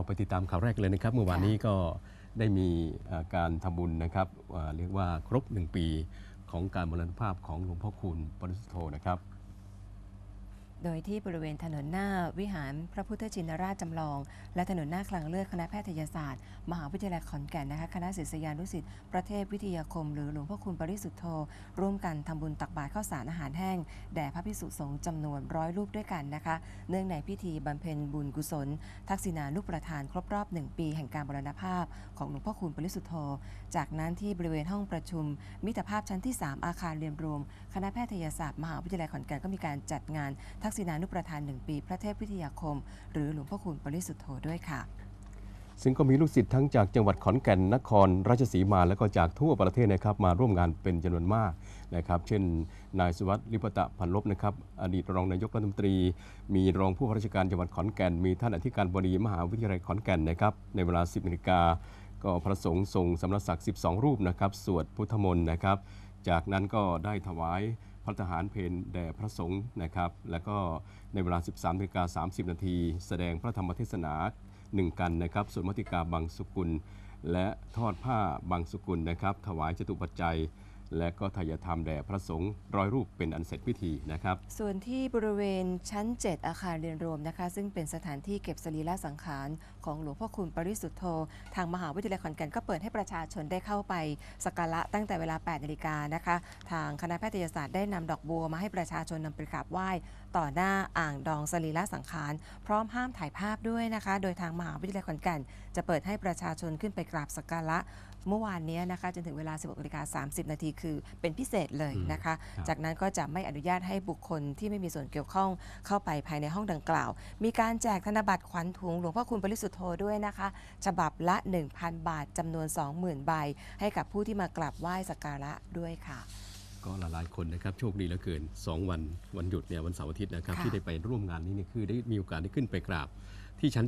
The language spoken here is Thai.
เราไปติดตามข่าวแรกเลยนะครับ เมื่อวานนี้ก็ได้มีการทำบุญนะครับ เรียกว่าครบ1ปีของการบรณภาพของหลวงพ่อคุณปริสุทโธนะครับโดยที่บริเวณถนนหน้าวิหารพระพุทธชินราชจำลอง และถนนหน้าคลังเลือดคณะแพทยศาสตร์ มหาวิทยาลัยขอนแก่นนะคะคณะศิษยานุศิษย์ประเทศวิทยาคมหรือหลวงพ่อคุณปริสุทธโธร่วมกันทำบุญตักบาตรข้าวสารอาหารแห้งแด่พระภิกษุสงฆ์จำนวนร้อยรูปด้วยกันนะคะเนื่องในพิธีบาเพ็ญบุญกุศลทักษิณานุประทานครบรอบหนึ่งปีแห่งการบรณภาพของหลวงพ่อคุณปริสุทธโธจากนั้นที่บริเวณห้องประชุม มิตรภาพชั้นที่ 3 อาคารเรียนรวมคณะแพทยศาสตร์ มหาวิทยาลัยขอนแก่นก็มีการจัดงานทักษิณานุประทานหนึ่งปี พระเทพวิทยาคม หรือหลวงพ่อคุณปริสุทธโธด้วยค่ะ ซึ่งก็มีลูกศิษย์ทั้งจากจังหวัดขอนแก่นนคร ราชสีมาและก็จากทั่วประเทศนะครับมาร่วมงานเป็นจำนวนมากนะครับ เช่น นายสุวัสดิ์ลิปตะพันลบนะครับอดีตรองนายกรัฐมนตรี มีรองผู้ว่าราชการจังหวัดขอนแก่น มีท่านอธิการบดีมหาวิทยาลัยขอนแก่นนะครับ ในเวลา 10นาฬิกาก็พระสงฆ์ทรงสำนักศักดิ์12 รูปนะครับสวดพุทธมนต์นะครับ จากนั้นก็ได้ถวายพระทหารเพนแด่พระสงฆ์นะครับ แล้วก็ในเวลา 13นาฬิกา30 นาที แสดงพระธรรมเทศนาหนึ่งกันนะครับส่วนมติกาบางสุกุล และทอดผ้าบางสุกุลนะครับถวายจตุปัจจัยและก็ทายธรรมแด่พระสงฆ์ร้อยรูปเป็นอันเสร็จพิธีนะครับ ส่วนที่บริเวณชั้น 7 อาคารเรียนรวมนะคะซึ่งเป็นสถานที่เก็บสรีระสังขาร ของหลวงพ่อคุณปริสุทธโธทางมหาวิทยาลัยขอนแก่นก็เปิดให้ประชาชนได้เข้าไปสักการะตั้งแต่เวลา 8นาฬิกานะคะทางคณะแพทยศาสตร์ได้นำดอกบัวมาให้ประชาชนนำไปกราบไหว้ต่อหน้าอ่างดองสรีระสังขารพร้อมห้ามถ่ายภาพด้วยนะคะโดยทางมหาวิทยาลัยขอนแก่นจะเปิดให้ประชาชนขึ้นไปกราบสักการะเมื่อวานนี้นะคะจนถึงเวลา16นาฬิกา30 นาทีคือเป็นพิเศษเลยนะคะ จากนั้นก็จะไม่อนุญาตให้บุคคลที่ไม่มีส่วนเกี่ยวข้องเข้าไปภายในห้องดังกล่าว มีการแจกธนบัตรขวัญถุงหลวงพ่อคุณปริสุทธโธด้วยนะคะ ฉบับละ 1,000 บาทจำนวน 20,000 ใบ ให้กับผู้ที่มากราบไหว้สักการะด้วยค่ะ ก็หลายๆคนนะครับโชคดีเหลือเกิน 2 วันวันหยุดเนี่ยวันเสาร์อาทิตย์นะครับที่ได้ไปร่วมงานนี้เนี่ยคือได้มีโอกาสได้ขึ้นไปกราบ ที่ชั้น